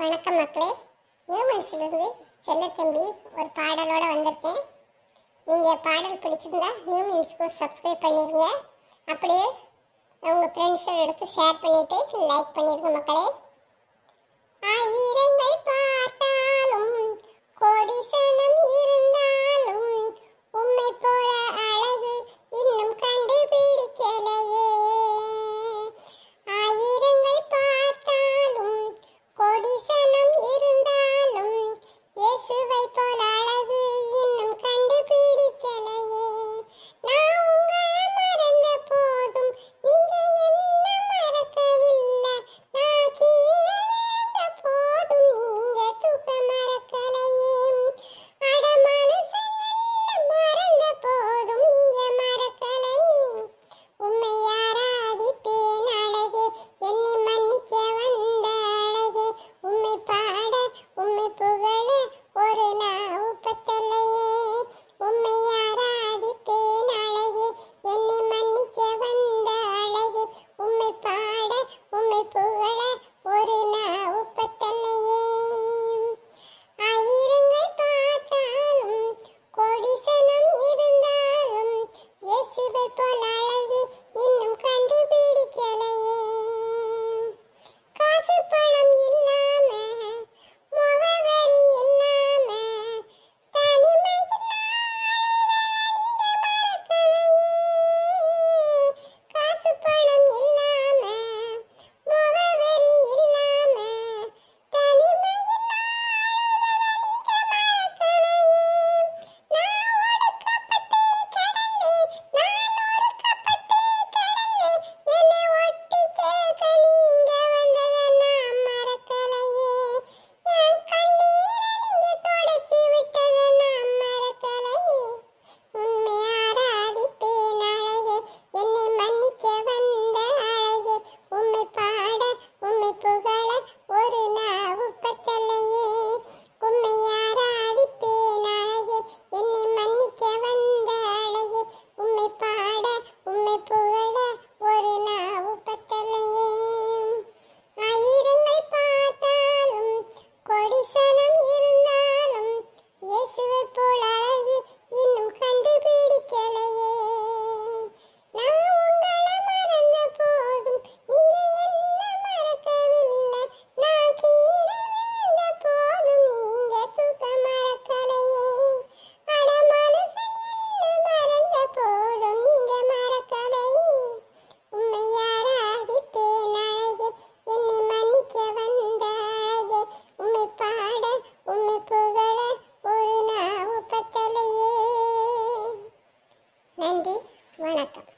வணக்கம் மக்களே நியூமன்ஸ்லேருந்து செல்லத்தம்பி ஒரு பாடலோடு வந்திருக்கேன் நீங்கள் பாடல் பிடிச்சிருந்தா நியூமன்ஸ்க்கு சப்ஸ்கிரைப் பண்ணிடுங்க அப்படியே உங்கள் ஃப்ரெண்ட்ஸோட எடுத்து ஷேர் பண்ணிவிட்டு லைக் பண்ணிடுங்க மக்களே ஆயிரங்கள் பார்த்த நன்றி வணக்கம்